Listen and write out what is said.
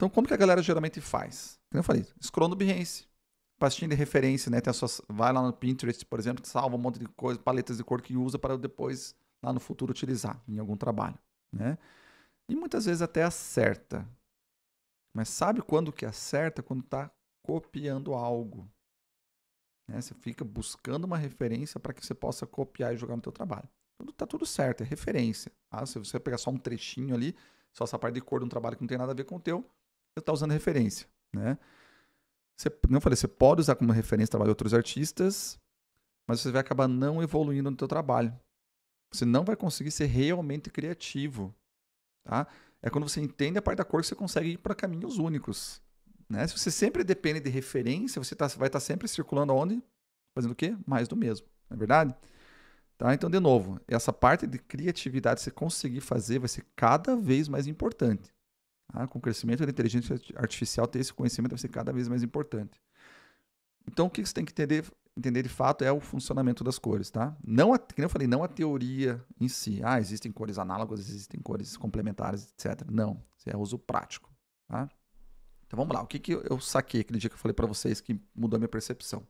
Então, como que a galera geralmente faz? Como eu falei, scroll no Behance, pastinha de referência, né? Tem as suas, vai lá no Pinterest, por exemplo, salva um monte de coisa, paletas de cor que usa para depois, lá no futuro, utilizar em algum trabalho, né? E muitas vezes até acerta. Mas sabe quando que acerta? Quando está copiando algo. Né? Você fica buscando uma referência para que você possa copiar e jogar no teu trabalho. Tudo tá tudo certo, é referência. Ah, se você pegar só um trechinho ali, só essa parte de cor de um trabalho que não tem nada a ver com o teu, você está usando referência, né? Você, não falei, você pode usar como referência o trabalho de outros artistas, mas você vai acabar não evoluindo no seu trabalho. Você não vai conseguir ser realmente criativo, tá? É quando você entende a parte da cor que você consegue ir para caminhos únicos, né? Se você sempre depende de referência, você tá, vai estar tá sempre circulando aonde? Fazendo o quê? Mais do mesmo, não é verdade? Tá? Então, de novo, essa parte de criatividade, você conseguir fazer, vai ser cada vez mais importante. Ah, com o crescimento da inteligência artificial, ter esse conhecimento vai ser cada vez mais importante. Então, o que você tem que entender, entender de fato é o funcionamento das cores, tá? Não, a, como eu falei, não a teoria em si. Ah, existem cores análogas, existem cores complementares, etc. Não, isso é uso prático, tá? Então, vamos lá. O que, que eu saquei aquele dia que eu falei para vocês que mudou a minha percepção?